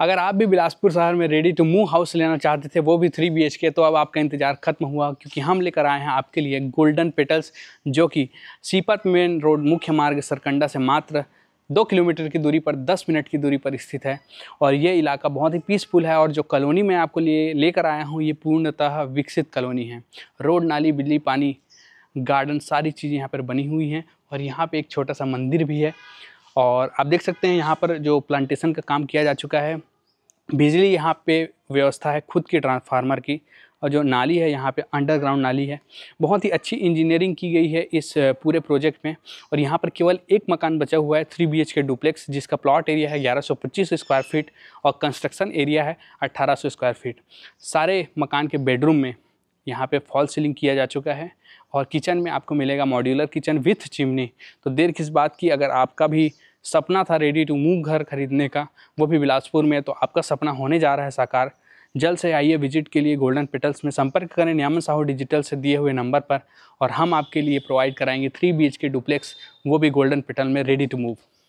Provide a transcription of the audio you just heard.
अगर आप भी बिलासपुर शहर में रेडी टू मूव हाउस लेना चाहते थे वो भी थ्री बी के तो अब आपका इंतज़ार खत्म हुआ क्योंकि हम लेकर आए हैं आपके लिए गोल्डन पेटल्स जो कि सीपत मेन रोड मुख्य मार्ग सरकंडा से मात्र दो किलोमीटर की दूरी पर दस मिनट की दूरी पर स्थित है और ये इलाका बहुत ही पीसफुल है और जो कॉलोनी मैं आपको लिए लेकर आया हूँ ये पूर्णतः विकसित कॉलोनी है रोड नाली बिजली पानी गार्डन सारी चीज़ें यहाँ पर बनी हुई हैं और यहाँ पर एक छोटा सा मंदिर भी है और आप देख सकते हैं यहाँ पर जो प्लांटेशन का काम किया जा चुका है बिजली यहाँ पे व्यवस्था है खुद की ट्रांसफार्मर की और जो नाली है यहाँ पे अंडरग्राउंड नाली है बहुत ही अच्छी इंजीनियरिंग की गई है इस पूरे प्रोजेक्ट में और यहाँ पर केवल एक मकान बचा हुआ है थ्री बी के डुप्लेक्स जिसका प्लॉट एरिया है 1125 स्क्वायर फीट और कंस्ट्रक्शन एरिया है 1800 स्क्वायर फीट सारे मकान के बेडरूम में यहाँ पे फॉल सीलिंग किया जा चुका है और किचन में आपको मिलेगा मॉड्यूलर किचन विथ चिमनी तो देर किस बात की अगर आपका भी सपना था रेडी टू मूव घर खरीदने का वो भी बिलासपुर में तो आपका सपना होने जा रहा है साकार जल्द से आइए विजिट के लिए गोल्डन पेटल्स में संपर्क करें न्यामन साहू डिजिटल से दिए हुए नंबर पर और हम आपके लिए प्रोवाइड कराएंगे थ्री बी के डुप्लेक्स वो भी गोल्डन पेटल में रेडी टू मूव